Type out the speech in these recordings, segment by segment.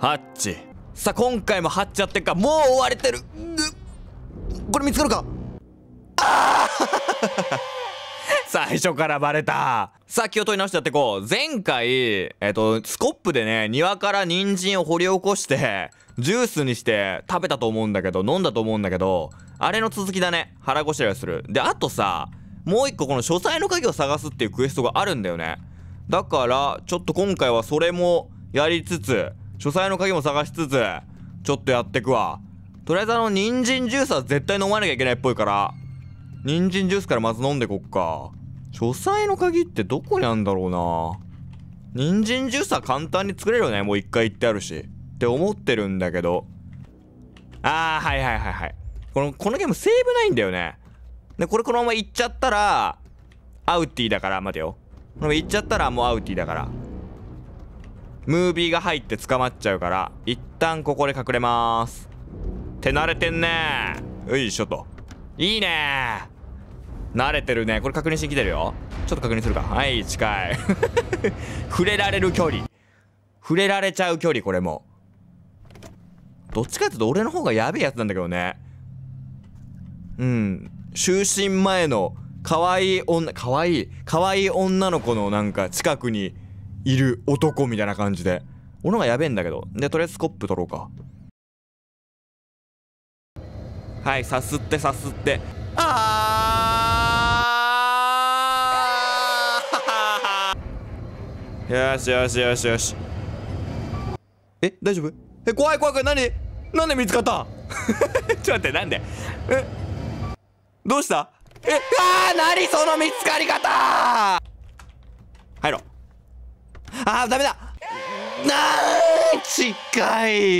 ハッチさあ今回もハッチやってっかもう追われてるこれ見つかるかああ 最初からバレたさあ気を取り直してやっていこう前回えっ、とスコップでね庭から人参を掘り起こしてジュースにして食べたと思うんだけど飲んだと思うんだけどあれの続きだね腹ごしらえするであとさもう一個この書斎の鍵を探すっていうクエストがあるんだよねだからちょっと今回はそれもやりつつ書斎の鍵も探しつつ、ちょっとやってくわ。とりあえずあの、人参ジュースは絶対飲まなきゃいけないっぽいから、人参ジュースからまず飲んでこっか。書斎の鍵ってどこにあるんだろうな。人参ジュースは簡単に作れるよね。もう一回行ってあるし。って思ってるんだけど。あー、はいはいはいはい。この、このゲームセーブないんだよね。で、これこのまま行っちゃったら、アウティだから、待てよ。このまま行っちゃったらもうアウティだから。ムービーが入って捕まっちゃうから一旦ここで隠れます手慣れてんねよいしょといいね慣れてるねこれ確認しに来てるよちょっと確認するかはい近い 触れられる距離触れられちゃう距離これもどっちかっていうと俺の方がやべえやつなんだけどねうん就寝前の可愛い女可愛い可愛い女の子のなんか近くにいる男みたいな感じで。斧がやべえんだけど。で、とりあえずコップ取ろうか。はい、さすってさすって。あー よしよしよしよし。え、大丈夫え、怖い怖い怖い。何なんで見つかった ちょっと待って、なんでえどうしたえ、ああ何その見つかり方入ろう。あー、ダメだなー近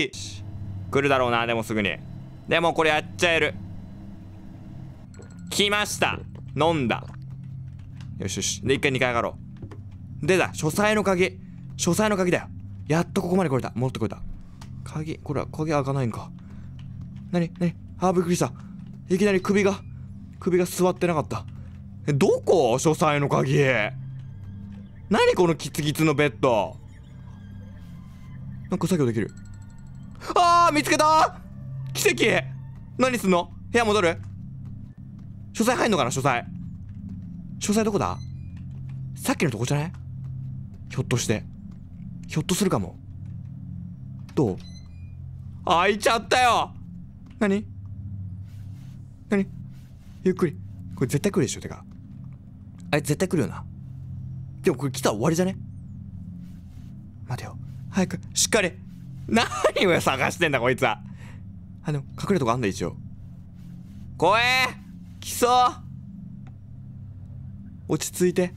い来るだろうな、でもすぐに。でもこれやっちゃえる。来ました飲んだ。よしよし。で、一回二回上がろう。でだ、書斎の鍵。書斎の鍵だよ。やっとここまで来れた。戻ってこれた。鍵、これは鍵開かないんか。なになにあー、びっくりした。いきなり首が、首が座ってなかった。え、どこ書斎の鍵。何このキツキツのベッドなんか作業できるああ見つけた奇跡何すんの部屋戻る書斎入んのかな書斎書斎どこださっきのとこじゃないひょっとしてひょっとするかもどう開いちゃったよ何何ゆっくりこれ絶対来るでしょてかあれ絶対来るよなでもこれ来たら終わりじゃね待てよ。早く、しっかり。何を探してんだ、こいつは。あの、隠れるとこあんだ、一応。怖え来そう落ち着いて。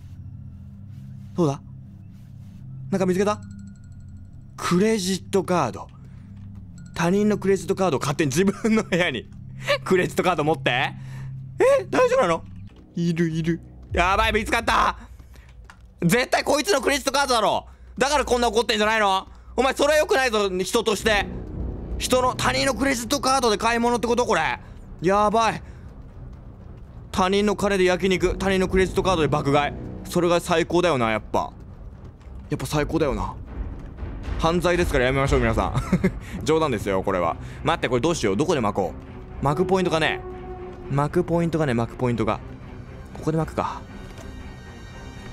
どうだなんか見つけたクレジットカード。他人のクレジットカードを勝手に自分の部屋にクレジットカード持ってえ大丈夫なのいるいる。やばい、見つかった絶対こいつのクレジットカードだろだからこんな怒ってんじゃないのお前それは良くないぞ、人として。人の、他人のクレジットカードで買い物ってことこれ。やばい。他人の金で焼肉、他人のクレジットカードで爆買い。それが最高だよな、やっぱ。やっぱ最高だよな。犯罪ですからやめましょう、皆さん。冗談ですよ、これは。待って、これどうしよう。どこで巻こう。巻くポイントかね。巻くポイントがね、巻くポイントが。ここで巻くか。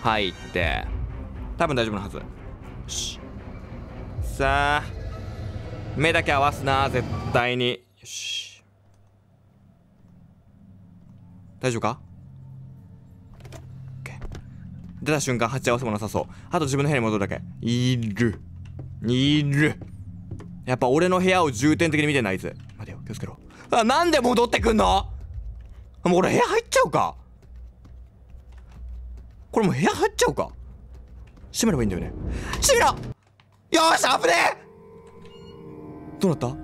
入って多分大丈夫なはずさあ目だけ合わすな絶対によし大丈夫か出た瞬間鉢合わせもなさそうあと自分の部屋に戻るだけいるいるやっぱ俺の部屋を重点的に見てないあいつ待てよ気をつけろあなんで戻ってくんのもう俺部屋入っちゃうかこれもう部屋入っちゃうか閉めればいいんだよね閉めろよし危ねえどうなった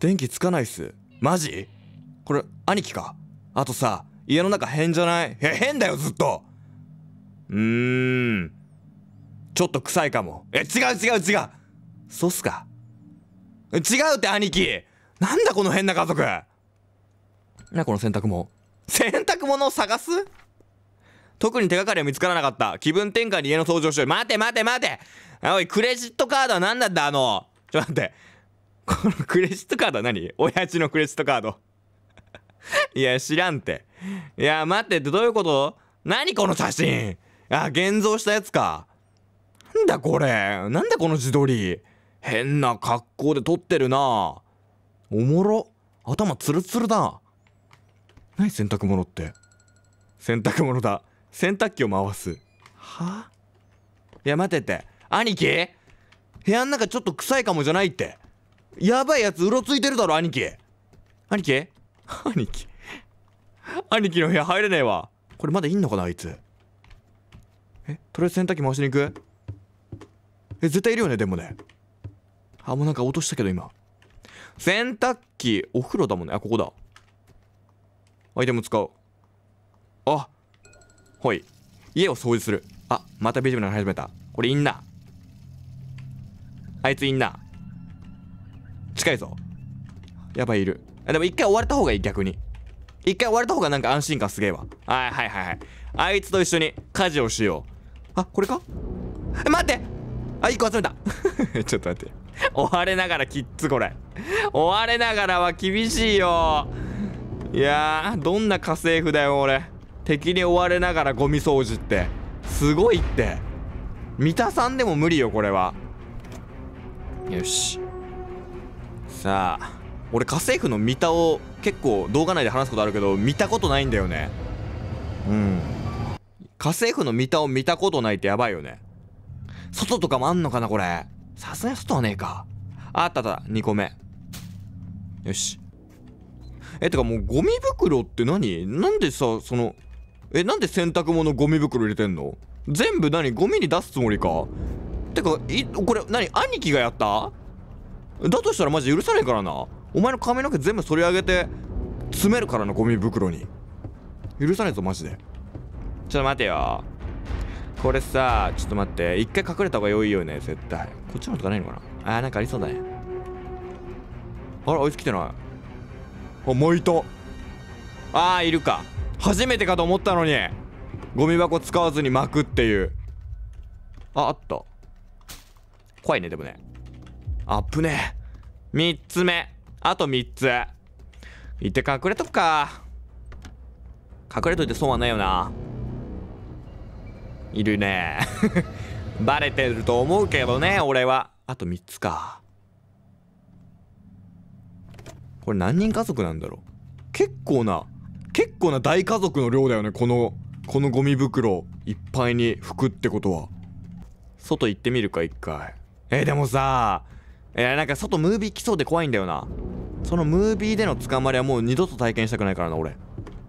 電気つかないっすマジこれ兄貴かあとさ家の中変じゃない変だよずっとうーんちょっと臭いかもえ違う違う違うそうっすか違うって兄貴なんだこの変な家族なこの洗濯物洗濯物を探す特に手がかりは見つからなかった。気分転換に家の掃除をしよう。待て待て待ておい、クレジットカードは何なんだあの、ちょっと待って。このクレジットカードは何親父のクレジットカード。いや、知らんて。いや、待ってってどういうこと何この写真あ、現像したやつか。なんだこれなんだこの自撮り変な格好で撮ってるなおもろ頭ツルツルだ。何洗濯物って。洗濯物だ。洗濯機を回すはいや待てって兄貴部屋の中ちょっと臭いかもじゃないってやばいやつうろついてるだろ兄貴兄貴 兄貴兄貴の部屋入れねえわこれまだいんのかなあいつえとりあえず洗濯機回しに行くえ絶対いるよねでもねあもうなんか落としたけど今洗濯機お風呂だもんねあここだアイテム使うあほい。家を掃除する。あ、またビジュアル始めた。これいんな。あいついんな。近いぞ。やばい、いる。あ、でも一回終われた方がいい、逆に。一回終われた方がなんか安心感すげえわ。はいはいはいはい。あいつと一緒に家事をしよう。あ、これかえ、待ってあ、一個集めた ちょっと待って。追われながらキッズこれ。追われながらは厳しいよ。いやどんな家政婦だよ、俺。敵に追われながらゴミ掃除ってすごいって三田さんでも無理よこれはよしさあ俺家政婦の三田を結構動画内で話すことあるけど見たことないんだよねうん家政婦の三田を見たことないってやばいよね外とかもあんのかなこれさすがに外はねえかあったあった2個目よしえてかもうゴミ袋って何なんでさそのえなんで洗濯物ゴミ袋入れてんの全部何ゴミに出すつもりかてかいこれ何兄貴がやっただとしたらマジ許さないからなお前の髪の毛全部そり上げて詰めるからなゴミ袋に許さないぞマジでちょっと待てよこれさちょっと待って一回隠れた方が良いよね絶対こっちのとかないのかなあーなんかありそうだねあらあいつ来てないあもういたあーいるか初めてかと思ったのにゴミ箱使わずに巻くっていうああった怖いねでもねあっぶね3つ目あと3つ行って隠れとくか隠れといて損はないよないるね バレてると思うけどね俺はあと3つかこれ何人家族なんだろう結構な結構な大家族の量だよねこのこのゴミ袋いっぱいに拭くってことは外行ってみるか一回えー、でもさえー、なんか外ムービー来そうで怖いんだよなそのムービーでの捕まりはもう二度と体験したくないからな俺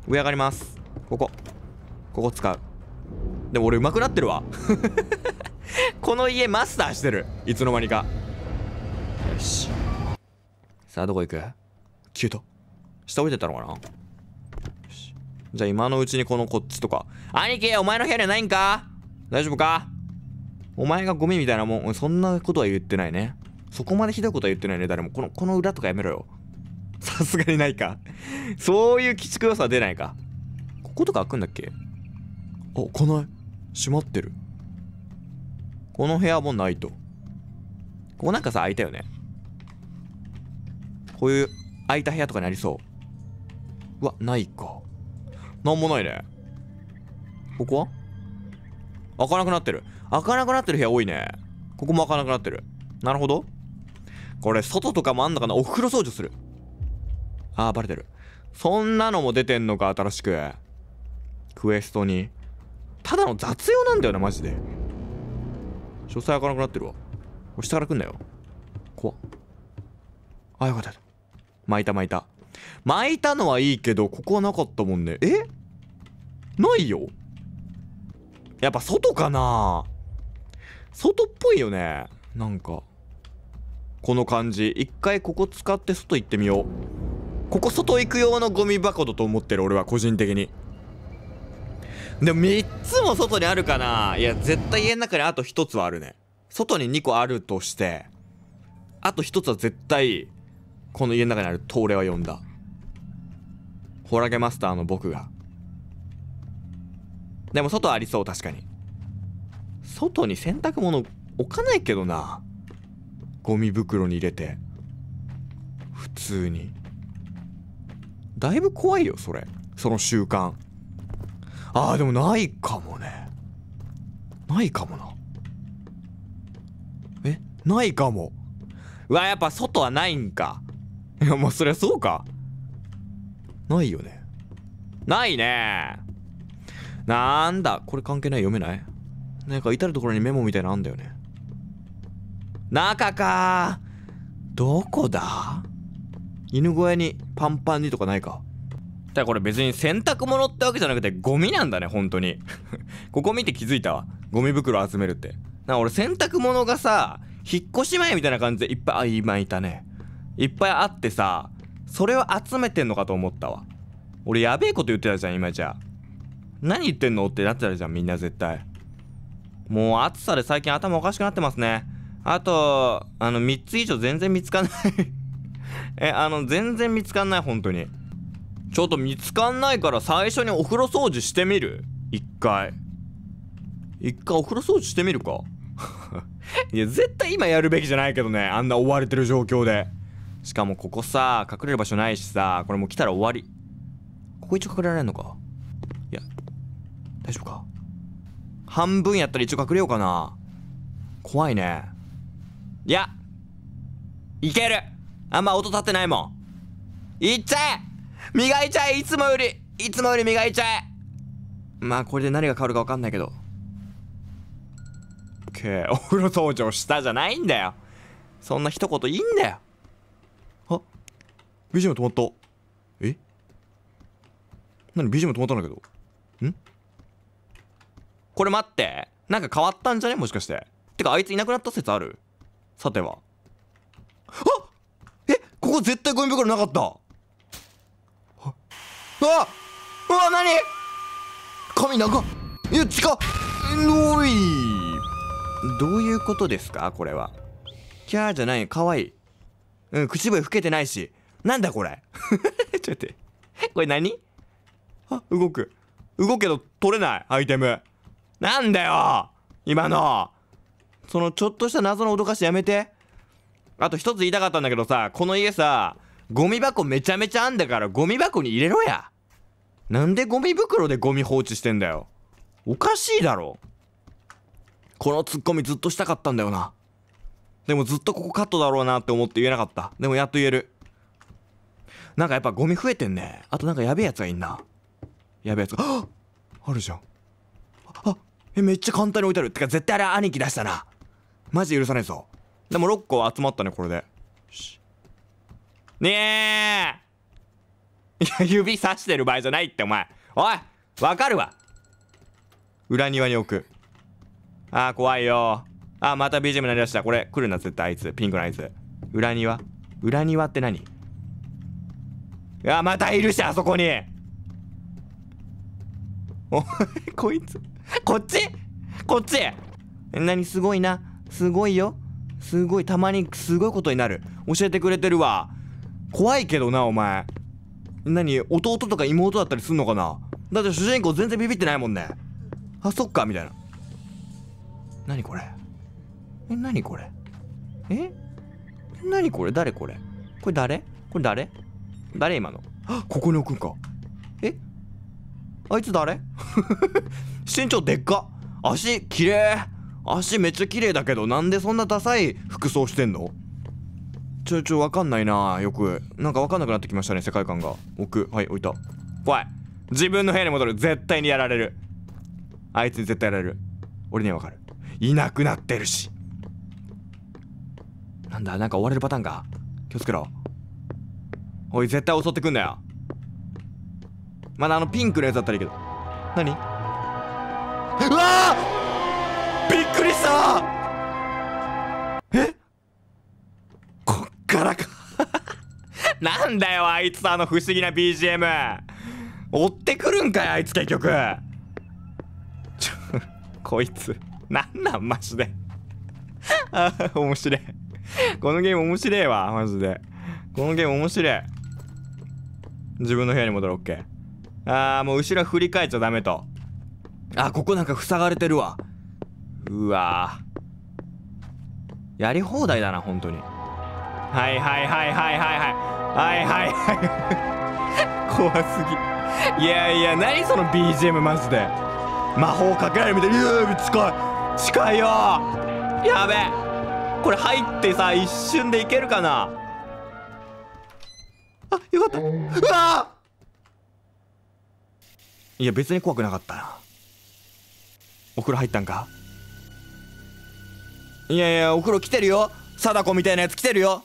上上がりますここここ使うでも俺上手くなってるわ この家マスターしてるいつの間にかよしさあどこ行くキュート下降りてったのかなじゃあ今のうちにこのこっちとか。兄貴、お前の部屋にはないんか大丈夫かお前がゴミみたいなもん、そんなことは言ってないね。そこまでひどいことは言ってないね、誰も。この、この裏とかやめろよ。さすがにないかそういう鬼畜良さは出ないか。こことか開くんだっけあ、開かない。閉まってる。この部屋もないと。ここなんかさ、開いたよね。こういう、開いた部屋とかにありそう。うわ、ないか。なんもないね。ここは開かなくなってる。開かなくなってる部屋多いね。ここも開かなくなってる。なるほど。これ、外とかもあんのかなお風呂掃除する。あー、バレてる。そんなのも出てんのか、新しく。クエストに。ただの雑用なんだよな、マジで。書斎開かなくなってるわ。下から来んなよ。怖っ。あ、よかった。巻いた巻いた。巻いたのはいいけど、ここはなかったもんね。えないよやっぱ外かな外っぽいよね。なんか。この感じ。一回ここ使って外行ってみよう。ここ外行く用のゴミ箱だと思ってる、俺は個人的に。でも3つも外にあるかないや、絶対家の中にあと1つはあるね。外に2個あるとして、あと1つは絶対、この家の中にある通れは読んだ。ホラゲマスターの僕がでも外ありそう確かに外に洗濯物置かないけどなゴミ袋に入れて普通にだいぶ怖いよそれその習慣ああでもないかもねないかもなえないかもうわやっぱ外はないんかいやもうそりゃそうかないよね。ないねなんだこれ関係ない読めないなんか至る所にメモみたいなあんだよね。中かどこだ犬小屋にパンパンにとかないか。だこれ別に洗濯物ってわけじゃなくてゴミなんだね、本当に。ここ見て気づいたわ。ゴミ袋集めるって。な俺洗濯物がさ、引っ越し前みたいな感じでいっぱい、あ、今いたね。いっぱいあってさ、それを集めてんのかと思ったわ俺やべえこと言ってたじゃん今じゃ何言ってんのってなってたじゃんみんな絶対もう暑さで最近頭おかしくなってますねあとあの3つ以上全然見つかんない えあの全然見つかんない本当にちょっと見つかんないから最初にお風呂掃除してみる一回一回お風呂掃除してみるか いや絶対今やるべきじゃないけどねあんな追われてる状況でしかもここさ、隠れる場所ないしさ、これもう来たら終わり。ここ一応隠れられんのかいや、大丈夫か半分やったら一応隠れようかな。怖いね。いやいけるあんま音立ってないもんいっちゃえ磨いちゃえいつもよりいつもより磨いちゃえまあこれで何が変わるかわかんないけど。オッケー、お風呂登場したじゃないんだよ。そんな一言いいんだよ。BGM 止まった。えなに ?BGM 止まったんだけど。んこれ待って。なんか変わったんじゃねもしかして。てか、あいついなくなった説あるさては。あえここ絶対ゴミ袋なかったああうわ何髪長っいや近っおいどういうことですかこれはキャーじゃないかわいいうん口笛吹けてないしなんだこれ ちょっと待ってこれ何あ動く動くけど取れないアイテムなんだよ今のそのちょっとした謎の脅かしやめてあと一つ言いたかったんだけどさこの家さゴミ箱めちゃめちゃあんだからゴミ箱に入れろやなんでゴミ袋でゴミ放置してんだよおかしいだろこのツッコミずっとしたかったんだよなでもずっとここカットだろうなって思って言えなかったでもやっと言えるなんかやっぱゴミ増えてんねあとなんかやべえやつがいんなやべえやつがあるじゃんあえめっちゃ簡単に置いてあるってか絶対あれ兄貴出したなマジ許さねえぞでも6個集まったねこれでねえいや指さしてる場合じゃないってお前おいわかるわ裏庭に置くあー怖いよあーまた BGM になりだしたこれ来るな絶対あいつピンクのあいつ裏庭裏庭って何いや、またいるし、あそこに。おい、こいつ。こっちこっち何すごいな。すごいよ。すごい。たまにすごいことになる。教えてくれてるわ。怖いけどな、お前。何弟とか妹だったりすんのかなだって主人公全然ビビってないもんね。あ、そっか、みたいな。何これえ、何これえ何これ誰これこれ誰これ誰誰今のここに置くんかえあいつ誰 身長でっか足綺麗足めっちゃ綺麗だけどなんでそんなダサい服装してんのちょちょわかんないなよくなんかわかんなくなってきましたね世界観が置くはい置いた怖い自分の部屋に戻る絶対にやられるあいつに絶対やられる俺にはわかるいなくなってるしなんだなんか追われるパターンか気をつけろおい、絶対襲ってくんなよ。まだあのピンクのやつだったらいいけど。何うわーびっくりしたえこっからか なんだよ、あいつあの不思議な BGM。追ってくるんかい、あいつ結局。ちょ、こいつ。なんなん、マジで。あ 面白い。このゲーム面白いわ、マジで。このゲーム面白い。自分の部屋に戻ろう OK あーもう後ろ振り返っちゃダメとあここなんか塞がれてるわうわやり放題だな本当にはいはいはいはいはいはいはいはいはい 怖すぎいやいや何その BGM マジで魔法かけられるみたいに近い近いよやべこれ入ってさ一瞬でいけるかなあよかったうわいや別に怖くなかったなお風呂入ったんかいやいやお風呂来てるよ貞子みたいなやつ来てるよ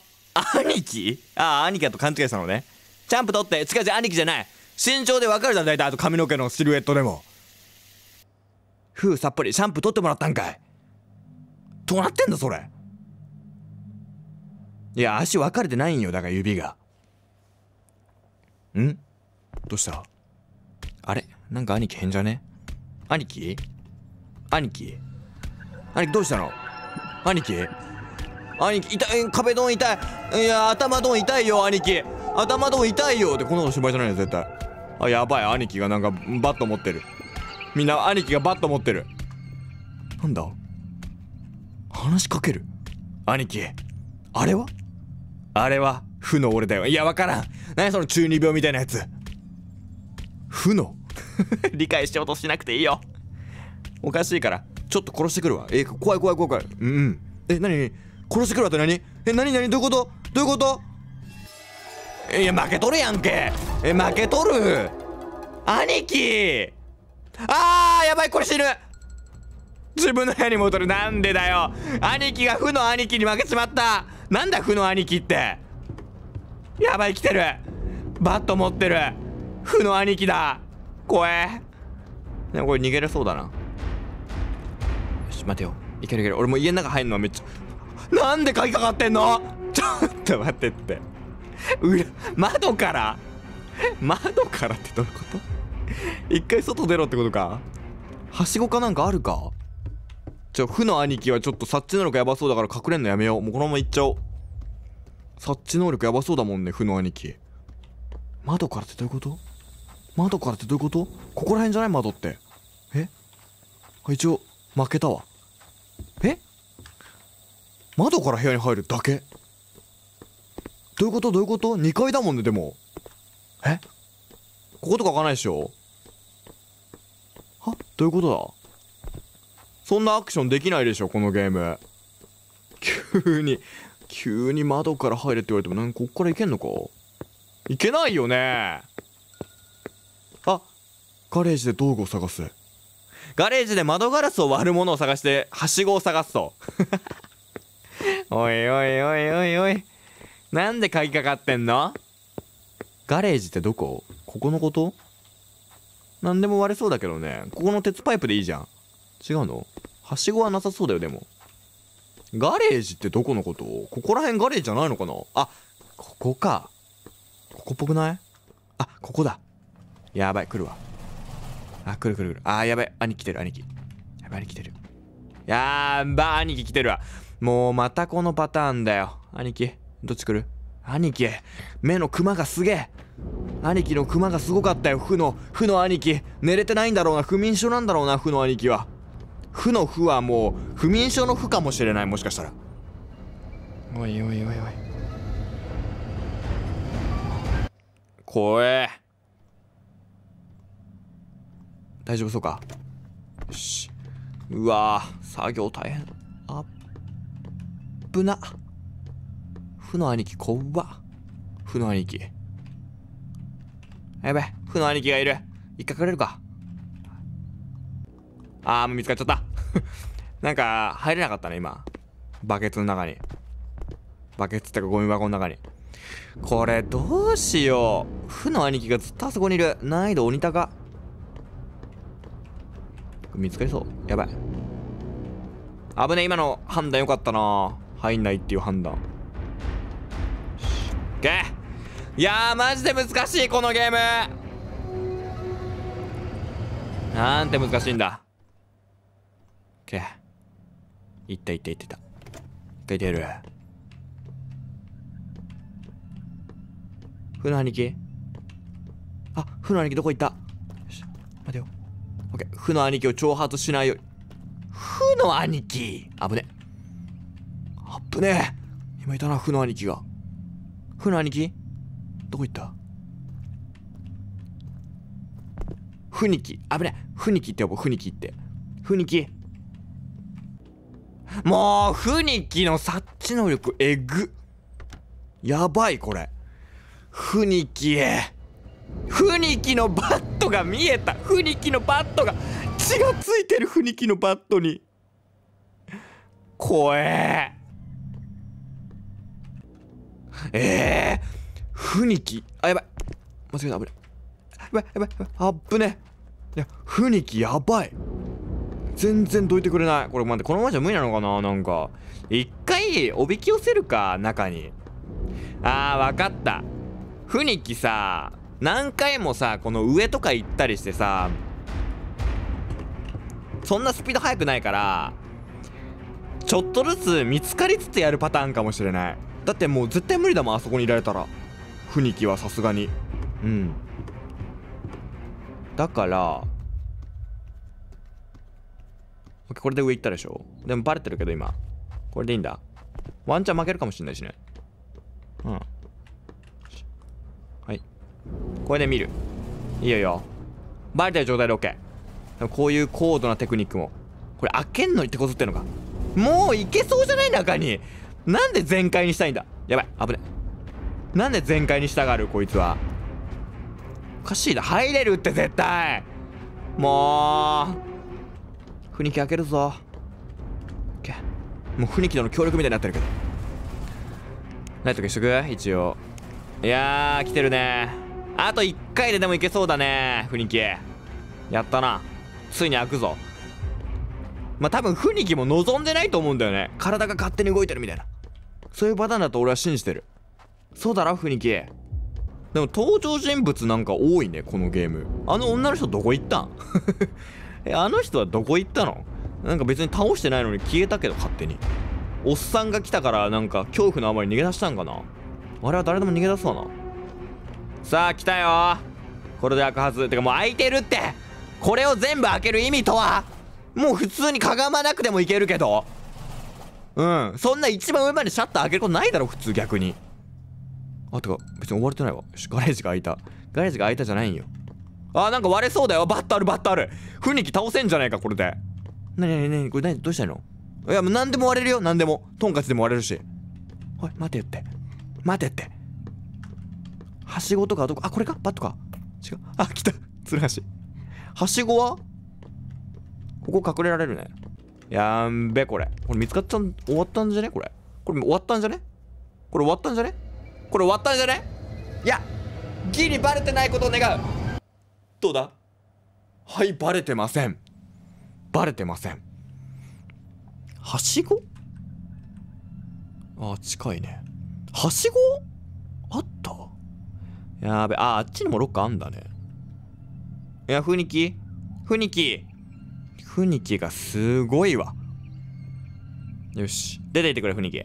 兄貴ああ兄貴だと勘違いしたのねチャンプ取って近々兄貴じゃない身長でわかるじゃん大体あと髪の毛のシルエットでもふうさっぱりシャンプー取ってもらったんかいどうなってんだそれいや足分かれてないんよだから指がんどうしたあれなんか兄貴変じゃね兄貴兄貴兄貴どうしたの兄貴兄貴痛い壁ドン痛いいや頭ドン痛いよ兄貴頭ドン痛いよってこの子の心配じゃないよ絶対あやばい兄貴がなんかバット持ってるみんな兄貴がバット持ってるなんだ話しかける兄貴あれはあれは負の俺だよ。いや、わからん。何その中二病みたいなやつ。負の 理解しようとしなくていいよ。おかしいから。ちょっと殺してくるわ。え怖い怖い怖い怖い。うん、うん。え、ななに殺してくるわって何え、なになにどういうことどういうこといや、負けとるやんけ。え、負けとる。兄貴あー、やばい、これ死ぬ。自分の部屋に戻る。なんでだよ。兄貴が負の兄貴に負けちまった。なんだ、負の兄貴って。やばい来てるバット持ってる負の兄貴だ怖えでもこれ逃げれそうだなよし待てよいけるいける俺もう家の中入んのめっちゃなんで鍵かかってんの ちょっと待ってって裏窓から窓からってどういうこと一回外出ろってことかはしごかなんかあるかじゃあ負の兄貴はちょっと察知なのかやばそうだから隠れんのやめようもうこのまま行っちゃおう察知能力やばそうだもんね、負の兄貴。窓からってどういうこと窓からってどういうことここら辺じゃない窓って。え一応、負けたわ。え窓から部屋に入るだけどういうことどういうこと ?2 階だもんね、でも。えこことか開かないでしょはどういうことだそんなアクションできないでしょ、このゲーム。急に急に窓から入れって言われても、なんこっから行けんのか行けないよねあ、ガレージで道具を探す。ガレージで窓ガラスを割るものを探して、はしごを探すと。おいおいおいおいおい。なんで鍵かかってんのガレージってどこここのこと何でも割れそうだけどね。ここの鉄パイプでいいじゃん。違うのはしごはなさそうだよ、でも。ガレージってどこのことここら辺ガレージじゃないのかなあ、ここか。ここっぽくないあ、ここだ。やばい、来るわ。あ、来る来る来る。あ、やばい。兄貴来てる、兄貴。やばい、兄貴来てる。やーば、兄貴来てるわ。もうまたこのパターンだよ。兄貴、どっち来る兄貴、目のクマがすげえ。兄貴のクマがすごかったよ。負の、負の兄貴。寝れてないんだろうな。不眠症なんだろうな、負の兄貴は。負の負はもう不眠症の負かもしれないもしかしたらおいおいおいおい怖え大丈夫そうかよしうわ作業大変あっぶな負の兄貴怖っ負の兄貴やべ負の兄貴がいる一回隠れるかあー、もう見つかっちゃった。なんか、入れなかったね、今。バケツの中に。バケツってかゴミ箱の中に。これ、どうしよう。負の兄貴がずっとあそこにいる。難易度鬼高。見つかりそう。やばい。危ねえ、今の判断良かったな入んないっていう判断。けいやー、マジで難しい、このゲーム。なんて難しいんだ。OK。いったいったいったいった。一回出る。ふの兄貴あ、ふの兄貴どこ行ったよし、待てよ。OK。ふの兄貴を挑発しないように。負の兄貴危ね。あぶね今いたな、ふの兄貴が。ふの兄貴どこ行ったふにき危ねふにきって呼ぼうふにきってふにきもう、フニキの察知能力、えぐ。やばい、これ。フニキへ。フニキのバットが見えた。フニキのバットが、血がついてる、フニキのバットに。怖えええー、フニキ。あ、やばい。間違えた、危ない。やばい、やばい、やばい、あっぶね。いや、フニキやばい。全然どいてくれない。これ待って、このままじゃ無理なのかななんか。一回、おびき寄せるか、中に。あー、わかった。ふにきさ、何回もさ、この上とか行ったりしてさ、そんなスピード速くないから、ちょっとずつ見つかりつつやるパターンかもしれない。だってもう絶対無理だもん、あそこにいられたら。ふにきはさすがに。うん。だから、これで上行ったでしょでもバレてるけど今。これでいいんだ。ワンチャン負けるかもしんないしね。うん。はい。これで見る。いいよいいよ。バレてる状態で OK。でもこういう高度なテクニックも。これ開けんのに手こずってんのか。もういけそうじゃない中に。なんで全開にしたいんだ。やばい。危ね。なんで全開にしたがるこいつは。おかしいな。入れるって絶対。もう。雰囲気開けるぞ。もうフニキとの協力みたいになってるけど。ライト消しとく一応。いやー、来てるね。あと1回ででもいけそうだね。フニキ。やったな。ついに開くぞ。まあ、多分フニキも望んでないと思うんだよね。体が勝手に動いてるみたいな。そういうパターンだと俺は信じてる。そうだろ、フニキ。でも登場人物なんか多いね、このゲーム。あの女の人どこ行ったん え、あの人はどこ行ったのなんか別に倒してないのに消えたけど、勝手に。おっさんが来たから、なんか恐怖のあまり逃げ出したんかなあれは誰でも逃げ出そうな。さあ、来たよこれで開くはず。てかもう開いてるってこれを全部開ける意味とはもう普通にかがまなくてもいけるけど。うん。そんな一番上までシャッター開けることないだろ、普通逆に。あ、てか、別に追われてないわ。よし、ガレージが開いた。ガレージが開いたじゃないんよ。あーなんか割れそうだよバッタあるバッタある雰囲気倒せんじゃないかこれでなになにこれ何どうしたいのいやもう何でも割れるよ何でもトンカチでも割れるしおい待てって待てってはしごとかどこあこれかバットか違うあ来た つるはしはしごはここ隠れられるねやんべこれこれ見つかったん終わったんじゃねこれこれ終わったんじゃねこれ終わったんじゃねこれ終わったんじゃねいやギリバレてないことを願ううだはいバレてませんバレてませんはしごあ近いねはしごあったやべああっちにもロッカーあんだねいやふにきふにきふにきがすごいわよし出ていてくれふにき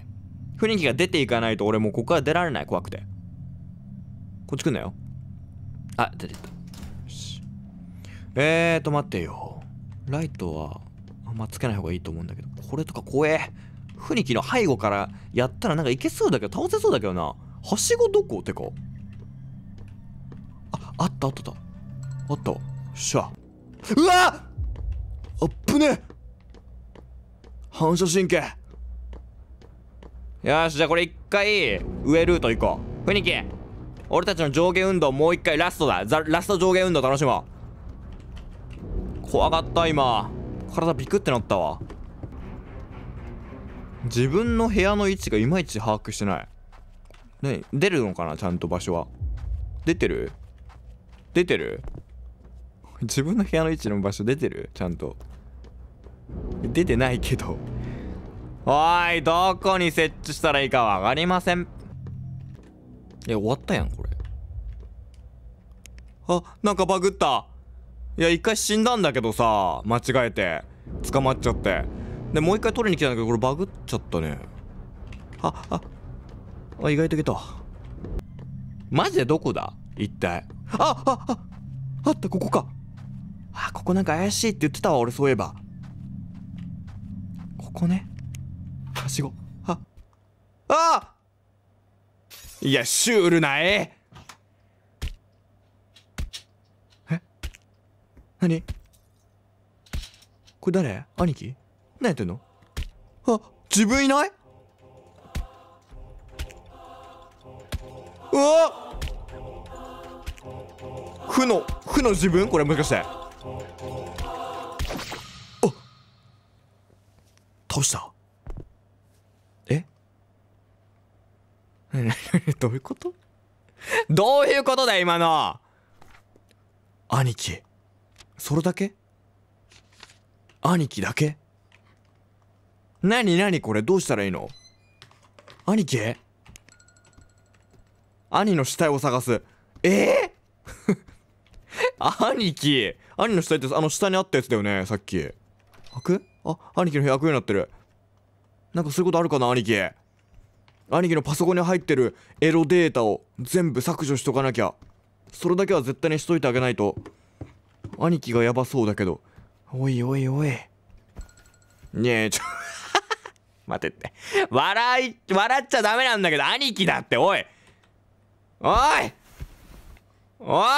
雰囲気が出ていかないと俺もうここから出られない怖くてこっち来んなよあ出てったえーと待ってよ。ライトはあんまつけない方がいいと思うんだけど、これとか怖え。ふにきの背後からやったらなんかいけそうだけど、倒せそうだけどな。はしごどこってか。あ、あったあったあった。あった。よっしゃ。うわあっぷね反射神経。よし、じゃあこれ一回、上ルート行こう。ふにき、俺たちの上下運動もう一回ラストだ。ラスト上下運動楽しもう。怖かった今体ビクってなったわ自分の部屋の位置がいまいち把握してないね出るのかなちゃんと場所は出てる出てる自分の部屋の位置の場所出てるちゃんと出てないけどおいどこに設置したらいいかわかりませんや終わったやんこれあなんかバグったいや一回死んだんだけどさ間違えて捕まっちゃってでもう一回取りに来たんだけどこれバグっちゃったねあああ意外といけたマジでどこだ一体ああああったここかあここなんか怪しいって言ってたわ俺そういえばここねはしごあああいやシュールな絵何これ誰兄貴何やってんのあ、自分いないうわ負の、負の自分これもしかして。あ倒したえ何どういうことどういうことだ今の兄貴。それだけ兄貴だけなになにこれどうしたらいいの兄貴兄の死体を探す。えぇ、ー、兄貴兄の死体ってあの下にあったやつだよね、さっき。開くあ、兄貴の部屋開くようになってる。なんかそういうことあるかな、兄貴。兄貴のパソコンに入ってるエロデータを全部削除しとかなきゃ。それだけは絶対にしといてあげないと。兄貴がやばそうだけど。おいおいおい。ねえ、ちょ、待ってって。笑い、笑っちゃダメなんだけど、兄貴だって、おいおいおい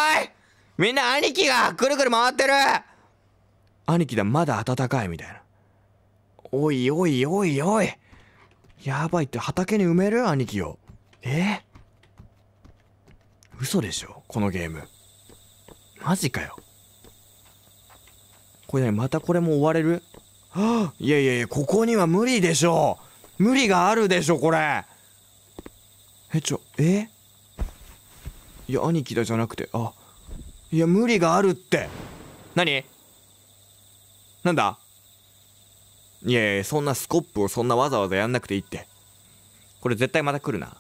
みんな兄貴がくるくる回ってる兄貴だ、まだ暖かいみたいな。おいおいおいおいやばいって畑に埋める兄貴を。え嘘でしょこのゲーム。マジかよ。これね、またこれも追われるはあ、いやいやいや、ここには無理でしょう。無理があるでしょ、これ。え、ちょ、えいや、兄貴だじゃなくて、あ、いや、無理があるって。何なんだいやいや、そんなスコップをそんなわざわざやんなくていいって。これ絶対また来るな。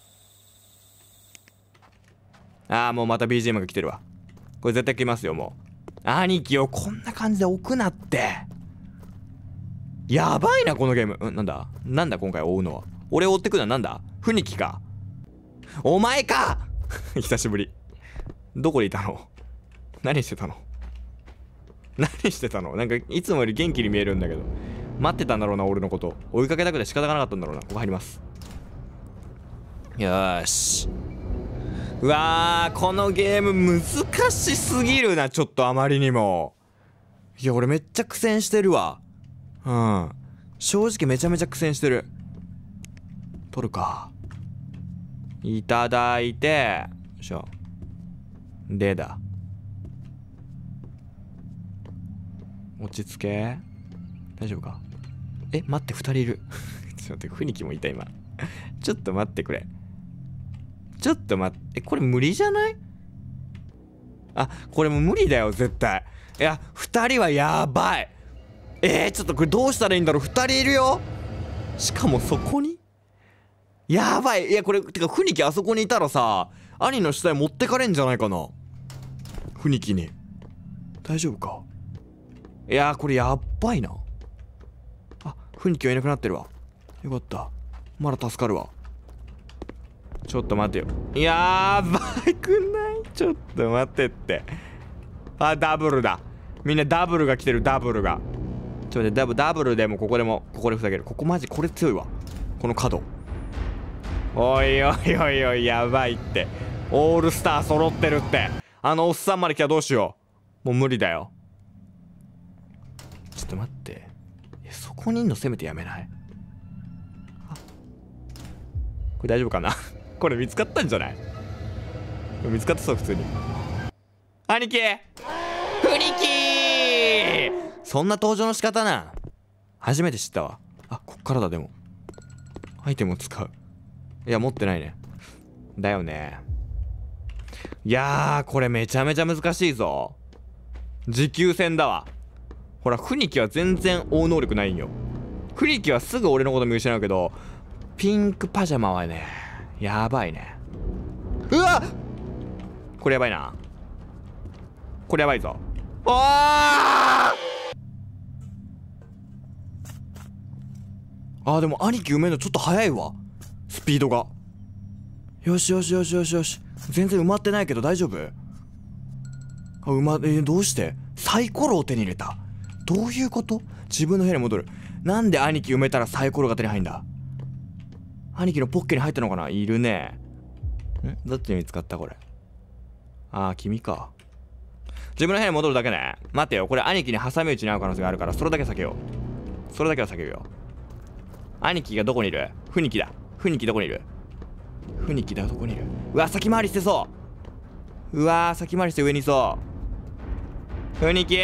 ああ、もうまた BGM が来てるわ。これ絶対来ますよ、もう兄貴をこんな感じで置くなって。やばいな、このゲーム。うん、なんだなんだ、今回追うのは。俺を追ってくのはなんだフニキか。お前か 久しぶり。どこにいたの何してたの何してたのなんか、いつもより元気に見えるんだけど。待ってたんだろうな、俺のこと。追いかけたくて仕方がなかったんだろうな。ここ入ります。よし。うわー、このゲーム難しすぎるな、ちょっとあまりにも。いや、俺めっちゃ苦戦してるわ。うん。正直めちゃめちゃ苦戦してる。取るか。いただいて、よいしょ。でだ。落ち着け。大丈夫かえ、待って、二人いる。ちょっと待って、雰囲気もいた、今。ちょっと待ってくれ。ちょっと待って、これ無理じゃないあ、これも無理だよ、絶対。いや、二人はやばい。えー、ちょっとこれどうしたらいいんだろう二人いるよしかもそこにやばいいや、これ、てか、ふにきあそこにいたらさ、兄の死体持ってかれんじゃないかな。ふにきに。大丈夫かいやこれやばいな。あ、ふにきはいなくなってるわ。よかった。まだ助かるわ。ちょっと待てよ。やばくないちょっと待ってって。あ、ダブルだ。みんなダブルが来てる、ダブルが。ちょっと待って、ダブダブルでもここでも、ここでふざける。ここマジ、これ強いわ。この角。おいおいおいおい、やばいって。オールスター揃ってるって。あのおっさんまで来たらどうしよう。もう無理だよ。ちょっと待って。そこにいんのせめてやめないこれ大丈夫かなこれ見つかったんじゃない見つかったぞ。普通に兄貴フリキーそんな登場の仕方な初めて知ったわあこっからだでもアイテムを使ういや持ってないねだよねいやーこれめちゃめちゃ難しいぞ持久戦だわほらフニキは全然応能力ないんよフニキはすぐ俺のこと見失うけどピンクパジャマはねやばいね。うわこれやばいな。これやばいぞ。おああでも兄貴埋めるのちょっと早いわ。スピードが。よしよしよしよしよし。全然埋まってないけど大丈夫あ、埋ま、えー、どうしてサイコロを手に入れた。どういうこと自分の部屋に戻る。なんで兄貴埋めたらサイコロが手に入んだ兄貴のポッケに入ったのかないるね。んどっち見つかったこれ。ああ、君か。自分の部屋に戻るだけね。待てよ。これ兄貴に挟み撃ちに合う可能性があるから、それだけ避けよう。それだけは避けるよ。兄貴がどこにいるフニキだ。フニキどこにいるフニキだ。どこにいるうわ、先回りしてそう。うわ先回りして上にそう。フニキ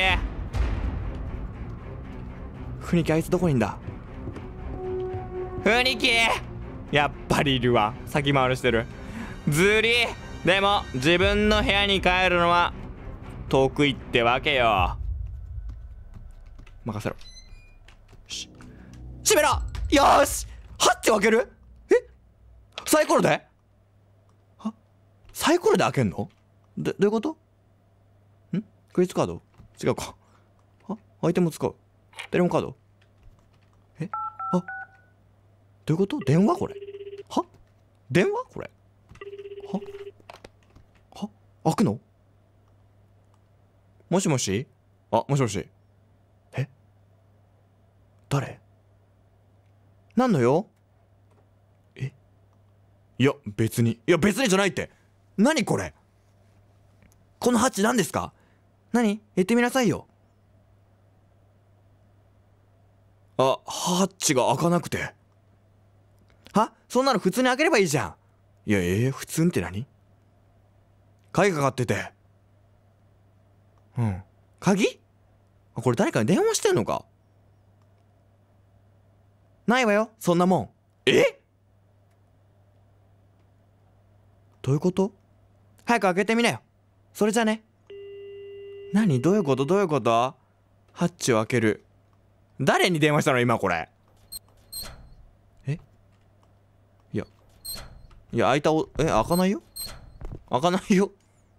フニキあいつどこにいんだフニキやっぱりいるわ先回りしてるずりでも自分の部屋に帰るのは得意ってわけよ任せろし閉めろよしはって開けるえサイコロではサイコロで開けんので、どういうことんクイズカード違うかあアイテム使うテレモンカードどういうこと電話これ。は電話これ。はは開くのもしもしあ、もしもし。え誰何のよえいや、別に。いや、別にじゃないって。何これこのハッチ何ですか何言ってみなさいよ。あ、ハッチが開かなくて。はそんなの普通に開ければいいじゃんいやええー、普通って何鍵かかっててうん鍵あこれ誰かに電話してんのかないわよそんなもんえどういうこと早く開けてみなよそれじゃね何どういうことどういうことハッチを開ける誰に電話したの今これいや、開いたお、え、開かないよ開かないよ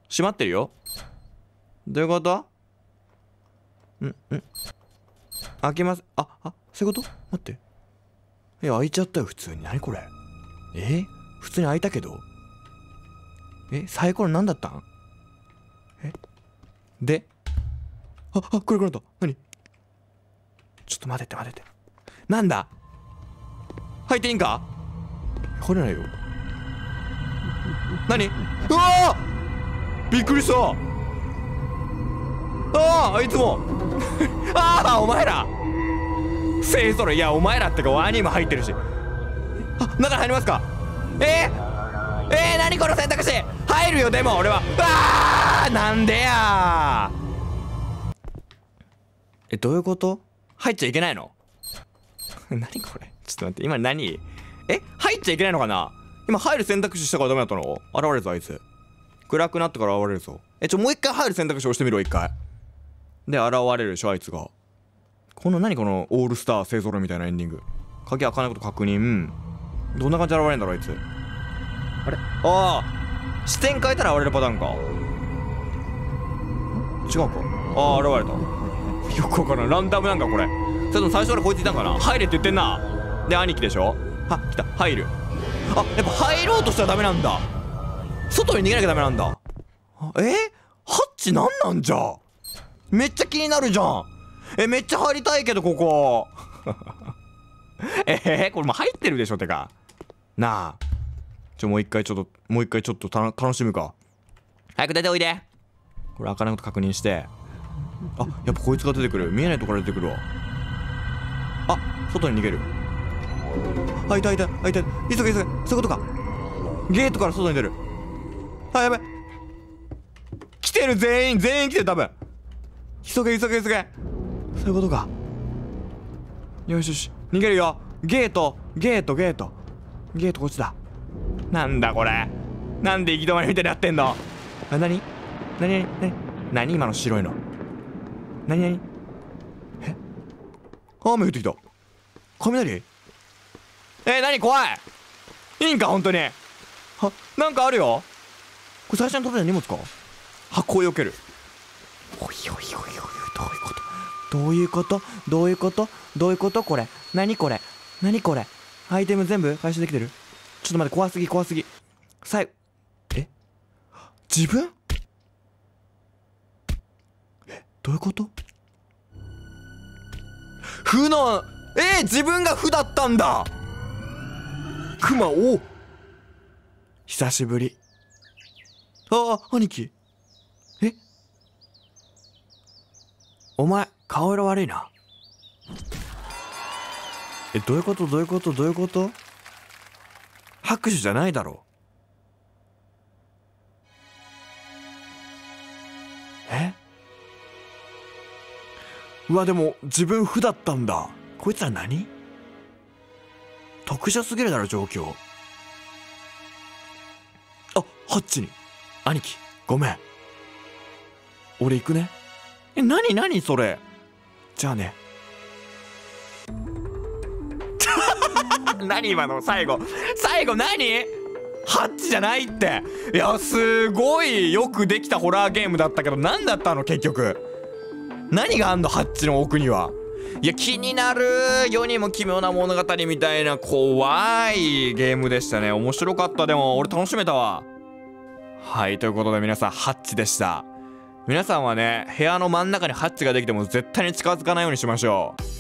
閉まってるよどういうことんん開けます。あ、あ、そういうこと待って。いや、開いちゃったよ、普通に。何これえ普通に開いたけどえサイコロ何だったんえであ、あ、これこれだ。何ちょっと待てって待てって。なんだ入っていいんか入れないよ。何うわびっくりしたああいつも ああお前らせいそれいやお前らってかワニも入ってるしあ中入りますかえー、えー、何この選択肢入るよでも俺はわあなんでやえどういうこと入っちゃいけないの 何これちょっと待って今何え入っちゃいけないのかな今入る選択肢したからダメだったの現れるぞあいつ暗くなってから現れるぞえちょもう一回入る選択肢押してみろ一回で現れるでしょあいつがこの何このオールスター勢ぞろいみたいなエンディング鍵開かないこと確認どんな感じで現れるんだろうあいつあれああ視点変えたら現れるパターンか違うかああ現れたよくわからんランダムなんかこれそれとも最初からこいついたんかな入れって言ってんなで兄貴でしょあ来た入るあやっぱ入ろうとしたらダメなんだ外に逃げなきゃダメなんだえハッチ何なんじゃめっちゃ気になるじゃんえめっちゃ入りたいけどここ えー、これもう入ってるでしょてかなあちょもう一回ちょっともう一回ちょっと楽しむか早く出ておいでこれ開かないこと確認してあやっぱこいつが出てくる見えないとこから出てくるわあ外に逃げるあいたいたあいた急げ急げそういうことかゲートから外に出るあやべ来てる全員全員来てる多分急げ急げ急げそういうことかよしよし逃げるよゲートゲートゲートゲートこっちだなんだこれなんで行き止まりみたいになってんのなになになになに今の白いのなになにえ雨降ってきた雷えー、何怖いいいんか本当にはなんかあるよこれ最初に食べた荷物か箱をよけるおいおいおいおいどういうことどういうことどういうことこれ何これ何これアイテム全部回収できてるちょっと待って怖すぎ怖すぎ最後え自分えどういうこと負のえー、自分が負だったんだクマを久しぶりああ兄貴えお前顔色悪いなえどういうことどういうことどういうこと拍手じゃないだろうえうわでも自分負だったんだこいつら何特殊すぎるだろ状況あハッチに兄貴ごめん俺行くねえ何何それじゃあね 何今の最後最後何ハッチじゃないっていやすごいよくできたホラーゲームだったけど何だったの結局何があんのハッチの奥にはいや、気になる世にも奇妙な物語みたいな怖いゲームでしたね。面白かった。でも、俺楽しめたわ。はい、ということで皆さん、ハッチでした。皆さんはね、部屋の真ん中にハッチができても絶対に近づかないようにしましょう。